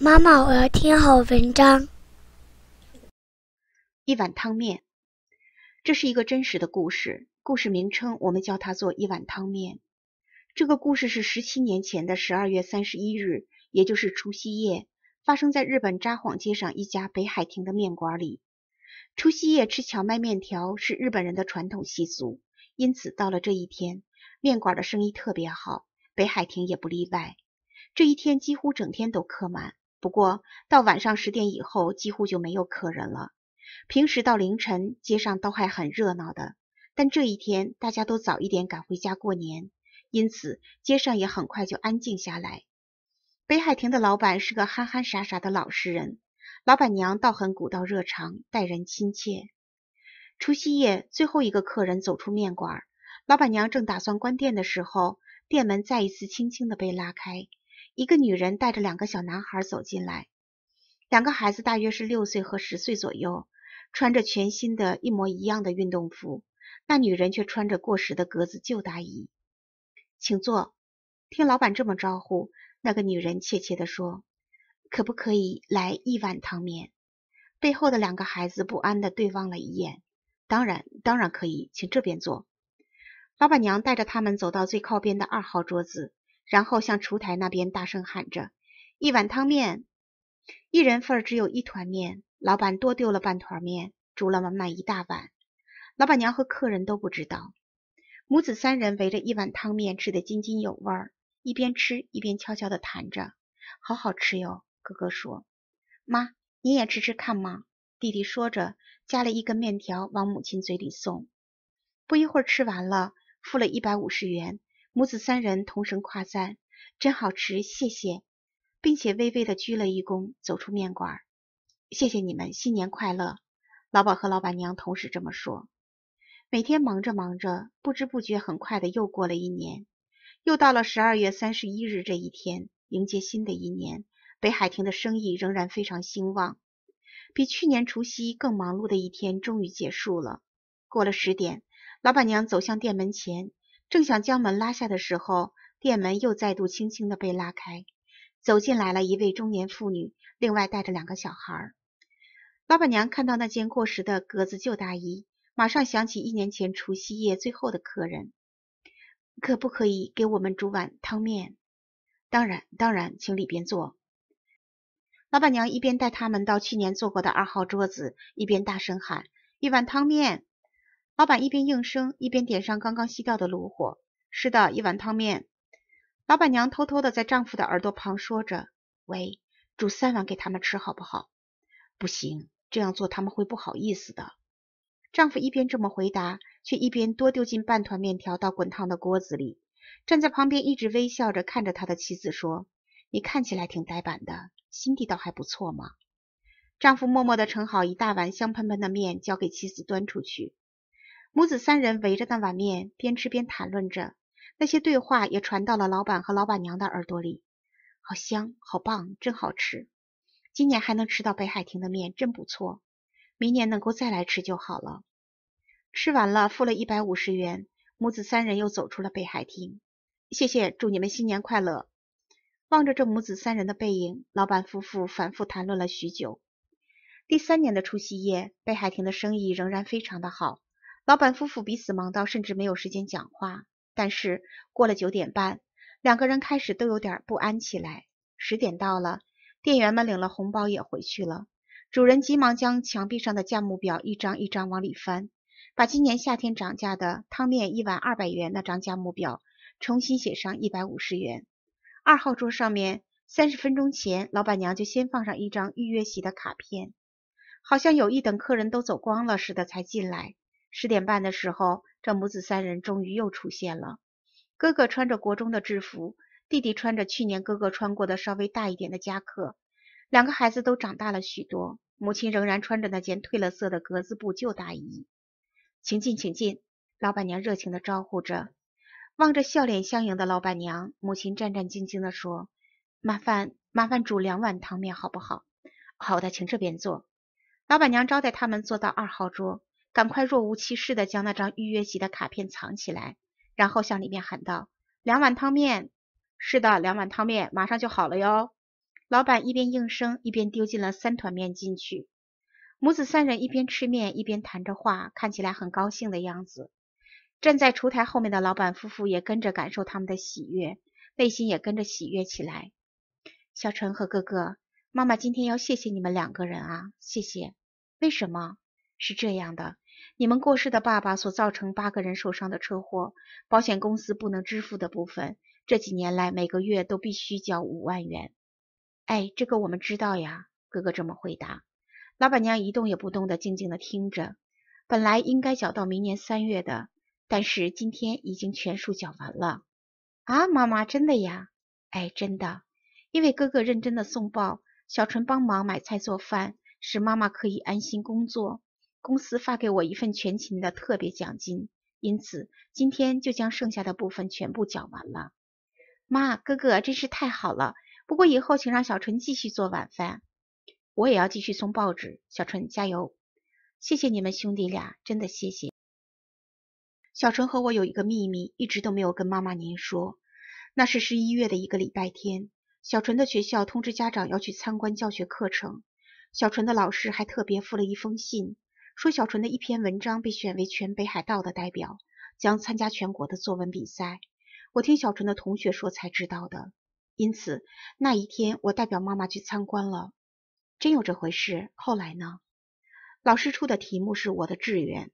妈妈，我要听好文章。一碗汤面，这是一个真实的故事。故事名称，我们叫它做一碗汤面。这个故事是十七年前的十二月三十一日，也就是除夕夜，发生在日本札幌街上一家北海亭的面馆里。除夕夜吃荞麦面条是日本人的传统习俗，因此到了这一天，面馆的生意特别好，北海亭也不例外。这一天几乎整天都客满。不过，到晚上十点以后，几乎就没有客人了。平时到凌晨，街上都还很热闹的，但这一天大家都早一点赶回家过年，因此街上也很快就安静下来。北海亭的老板是个憨憨傻傻的老实人，老板娘倒很古道热肠，待人亲切。除夕夜最后一个客人走出面馆，老板娘正打算关店的时候，店门再一次轻轻地被拉开。一个女人带着两个小男孩走进来，两个孩子大约是六岁和十岁左右，穿着全新的一模一样的运动服，那女人却穿着过时的格子旧大衣。请坐。听老板这么招呼，那个女人怯怯地说：“可不可以来一碗汤面？”背后的两个孩子不安地对望了一眼。当然，当然可以，请这边坐。老板娘带着他们走到最靠边的二号桌子。然后向厨台那边大声喊着：“一碗汤面，一人份只有一团面，老板多丢了半团面，煮了满满一大碗。”老板娘和客人都不知道。母子三人围着一碗汤面吃得津津有味，一边吃一边悄悄地谈着：“好好吃哟。”哥哥说：“妈，你也吃吃看嘛。”弟弟说着夹了一根面条往母亲嘴里送。不一会儿吃完了，付了一百五十元。母子三人同声夸赞：“真好吃，谢谢！”并且微微的鞠了一躬，走出面馆。谢谢你们，新年快乐！老鸨和老板娘同时这么说。每天忙着忙着，不知不觉，很快的又过了一年，又到了十二月三十一日这一天，迎接新的一年。北海亭的生意仍然非常兴旺，比去年除夕更忙碌的一天终于结束了。过了十点，老板娘走向店门前。正想将门拉下的时候，店门又再度轻轻的被拉开，走进来了一位中年妇女，另外带着两个小孩。老板娘看到那件过时的格子旧大衣，马上想起一年前除夕夜最后的客人。可不可以给我们煮碗汤面？当然，当然，请里边坐。老板娘一边带他们到去年坐过的二号桌子，一边大声喊：“一碗汤面！”老板一边应声，一边点上刚刚熄掉的炉火。是的，一碗汤面。老板娘偷偷的在丈夫的耳朵旁说着：“喂，煮三碗给他们吃好不好？”“不行，这样做他们会不好意思的。”丈夫一边这么回答，却一边多丢进半团面条到滚烫的锅子里。站在旁边一直微笑着看着他的妻子说：“你看起来挺呆板的，心地倒还不错嘛。”丈夫默默的盛好一大碗香喷喷的面，交给妻子端出去。母子三人围着那碗面，边吃边谈论着，那些对话也传到了老板和老板娘的耳朵里。好香，好棒，真好吃！今年还能吃到北海亭的面，真不错。明年能够再来吃就好了。吃完了，付了一百五十元，母子三人又走出了北海亭。谢谢，祝你们新年快乐。望着这母子三人的背影，老板夫妇反复谈论了许久。第三年的除夕夜，北海亭的生意仍然非常的好。老板夫妇彼此忙到甚至没有时间讲话，但是过了九点半，两个人开始都有点不安起来。十点到了，店员们领了红包也回去了。主人急忙将墙壁上的价目表一张一张往里翻，把今年夏天涨价的汤面一碗二百元那张价目表重新写上一百五十元。二号桌上面，三十分钟前，老板娘就先放上一张预约席的卡片，好像有意等客人都走光了似的才进来。十点半的时候，这母子三人终于又出现了。哥哥穿着国中的制服，弟弟穿着去年哥哥穿过的稍微大一点的夹克。两个孩子都长大了许多。母亲仍然穿着那件褪了色的格子布旧大衣。请进，请进！老板娘热情的招呼着。望着笑脸相迎的老板娘，母亲战战兢兢的说：“麻烦，麻烦煮两碗汤面好不好？”“好的，请这边坐。”老板娘招待他们坐到二号桌。赶快若无其事地将那张预约席的卡片藏起来，然后向里面喊道：“两碗汤面。”“是的，两碗汤面马上就好了哟。”老板一边应声，一边丢进了三团面进去。母子三人一边吃面，一边谈着话，看起来很高兴的样子。站在厨台后面的老板夫妇也跟着感受他们的喜悦，内心也跟着喜悦起来。小陈和哥哥，妈妈今天要谢谢你们两个人啊！谢谢。为什么？是这样的。你们过世的爸爸所造成八个人受伤的车祸，保险公司不能支付的部分，这几年来每个月都必须交五万元。哎，这个我们知道呀。哥哥这么回答，老板娘一动也不动地静静地听着。本来应该缴到明年三月的，但是今天已经全数缴完了。啊，妈妈，真的呀？哎，真的。因为哥哥认真地送报，小纯帮忙买菜做饭，使妈妈可以安心工作。公司发给我一份全勤的特别奖金，因此今天就将剩下的部分全部讲完了。妈，哥哥，真是太好了！不过以后请让小纯继续做晚饭，我也要继续送报纸。小纯加油！谢谢你们兄弟俩，真的谢谢。小纯和我有一个秘密，一直都没有跟妈妈您说。那是十一月的一个礼拜天，小纯的学校通知家长要去参观教学课程，小纯的老师还特别附了一封信。说小纯的一篇文章被选为全北海道的代表，将参加全国的作文比赛。我听小纯的同学说才知道的。因此那一天，我代表妈妈去参观了。真有这回事。后来呢？老师出的题目是我的志愿。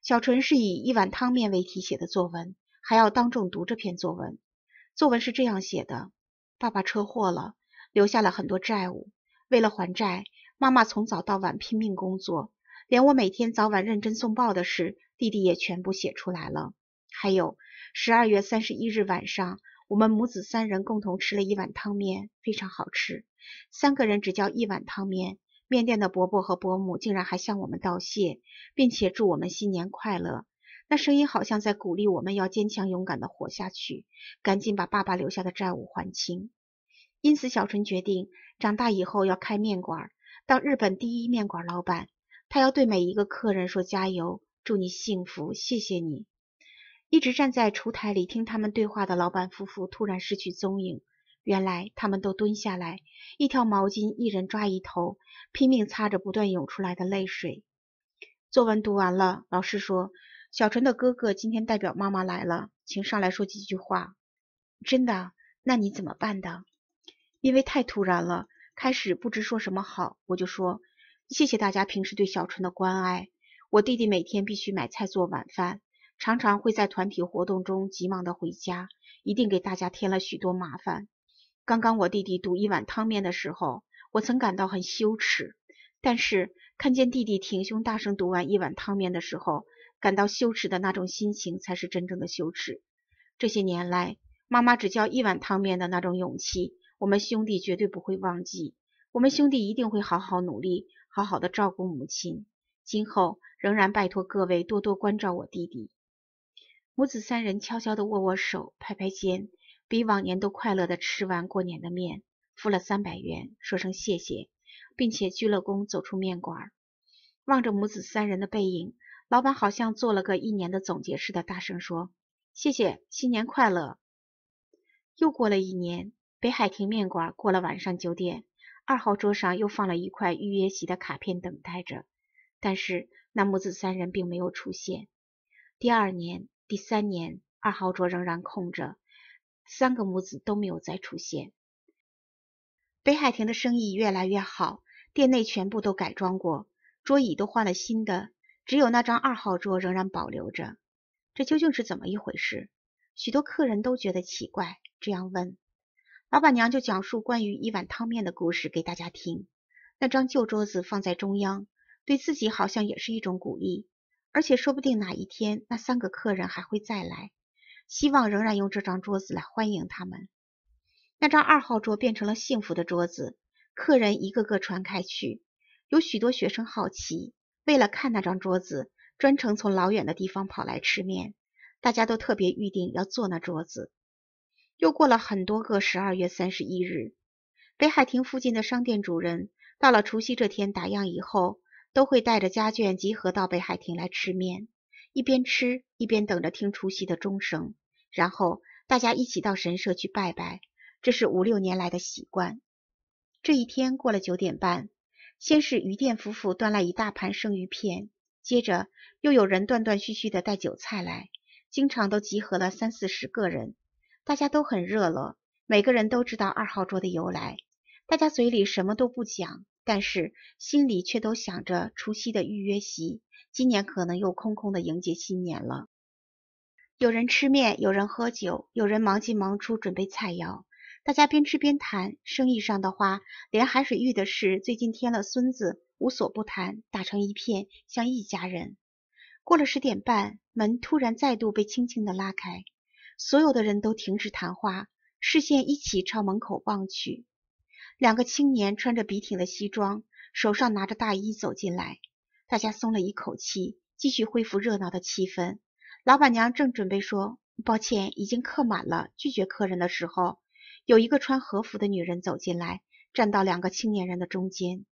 小纯是以一碗汤面为题写的作文，还要当众读这篇作文。作文是这样写的：爸爸车祸了，留下了很多债务。为了还债，妈妈从早到晚拼命工作。连我每天早晚认真送报的事，弟弟也全部写出来了。还有十二月三十一日晚上，我们母子三人共同吃了一碗汤面，非常好吃。三个人只叫一碗汤面，面店的伯伯和伯母竟然还向我们道谢，并且祝我们新年快乐。那声音好像在鼓励我们要坚强勇敢地活下去，赶紧把爸爸留下的债务还清。因此，小纯决定长大以后要开面馆，当日本第一面馆老板。他要对每一个客人说加油，祝你幸福，谢谢你。一直站在厨台里听他们对话的老板夫妇突然失去踪影，原来他们都蹲下来，一条毛巾一人抓一头，拼命擦着不断涌出来的泪水。作文读完了，老师说：“小纯的哥哥今天代表妈妈来了，请上来说几句话。”真的？那你怎么办的？因为太突然了，开始不知说什么好，我就说。谢谢大家平时对小春的关爱。我弟弟每天必须买菜做晚饭，常常会在团体活动中急忙的回家，一定给大家添了许多麻烦。刚刚我弟弟煮一碗汤面的时候，我曾感到很羞耻。但是看见弟弟挺胸大声读完一碗汤面的时候，感到羞耻的那种心情才是真正的羞耻。这些年来，妈妈只叫一碗汤面的那种勇气，我们兄弟绝对不会忘记。我们兄弟一定会好好努力，好好的照顾母亲。今后仍然拜托各位多多关照我弟弟。母子三人悄悄的握握手，拍拍肩，比往年都快乐的吃完过年的面，付了三百元，说声谢谢，并且鞠了躬走出面馆。望着母子三人的背影，老板好像做了个一年的总结似的，大声说：“谢谢，新年快乐！”又过了一年，北海亭面馆过了晚上九点。二号桌上又放了一块预约席的卡片，等待着。但是那母子三人并没有出现。第二年、第三年，二号桌仍然空着，三个母子都没有再出现。北海亭的生意越来越好，店内全部都改装过，桌椅都换了新的，只有那张二号桌仍然保留着。这究竟是怎么一回事？许多客人都觉得奇怪，这样问。老板娘就讲述关于一碗汤面的故事给大家听。那张旧桌子放在中央，对自己好像也是一种鼓励，而且说不定哪一天那三个客人还会再来，希望仍然用这张桌子来欢迎他们。那张二号桌变成了幸福的桌子，客人一个个传开去。有许多学生好奇，为了看那张桌子，专程从老远的地方跑来吃面，大家都特别预定要坐那桌子。又过了很多个十二月三十一日，北海亭附近的商店主人到了除夕这天打烊以后，都会带着家眷集合到北海亭来吃面，一边吃一边等着听除夕的钟声，然后大家一起到神社去拜拜，这是五六年来的习惯。这一天过了九点半，先是余店夫妇端来一大盘生鱼片，接着又有人断断续续地带酒菜来，经常都集合了三四十个人。大家都很热了，每个人都知道二号桌的由来。大家嘴里什么都不讲，但是心里却都想着除夕的预约席，今年可能又空空的迎接新年了。有人吃面，有人喝酒，有人忙进忙出准备菜肴。大家边吃边谈，生意上的话，连海水玉的事，最近添了孙子，无所不谈，打成一片，像一家人。过了十点半，门突然再度被轻轻地拉开。所有的人都停止谈话，视线一起朝门口望去。两个青年穿着笔挺的西装，手上拿着大衣走进来。大家松了一口气，继续恢复热闹的气氛。老板娘正准备说“抱歉，已经客满了，拒绝客人”的时候，有一个穿和服的女人走进来，站到两个青年人的中间。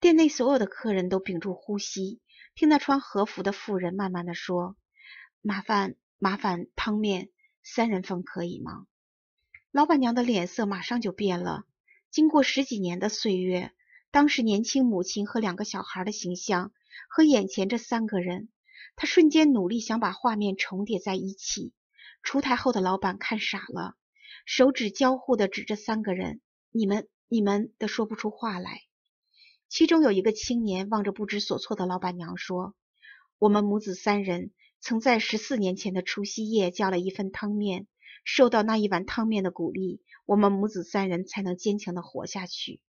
店内所有的客人都屏住呼吸，听那穿和服的妇人慢慢的说：“麻烦。”麻烦汤面三人份可以吗？老板娘的脸色马上就变了。经过十几年的岁月，当时年轻母亲和两个小孩的形象和眼前这三个人，她瞬间努力想把画面重叠在一起。出台后的老板看傻了，手指交互的指着三个人：“你们，你们的说不出话来。”其中有一个青年望着不知所措的老板娘说：“我们母子三人。”曾在十四年前的除夕夜叫了一份汤面，受到那一碗汤面的鼓励，我们母子三人才能坚强的活下去。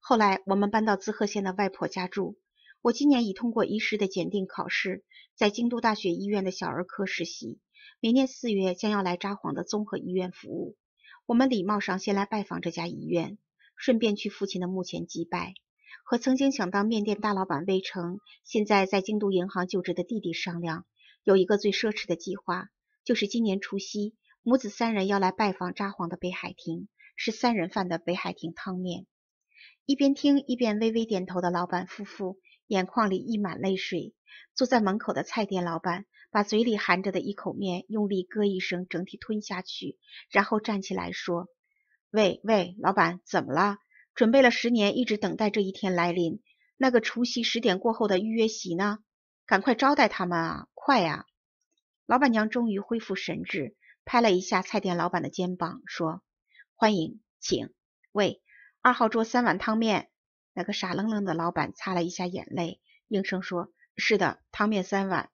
后来我们搬到滋贺县的外婆家住。我今年已通过医师的检定考试，在京都大学医院的小儿科实习，明年四月将要来札幌的综合医院服务。我们礼貌上先来拜访这家医院，顺便去父亲的墓前祭拜。和曾经想当面店大老板魏成，现在在京都银行就职的弟弟商量，有一个最奢侈的计划，就是今年除夕，母子三人要来拜访札幌的北海亭，是三人饭的北海亭汤面。一边听一边微微点头的老板夫妇，眼眶里溢满泪水。坐在门口的菜店老板，把嘴里含着的一口面用力咯一声，整体吞下去，然后站起来说：“喂喂，老板，怎么了？”准备了十年，一直等待这一天来临。那个除夕十点过后的预约席呢？赶快招待他们啊！快啊！老板娘终于恢复神智，拍了一下菜店老板的肩膀，说：“欢迎，请。喂，二号桌三碗汤面。”那个傻愣愣的老板擦了一下眼泪，应声说：“是的，汤面三碗。”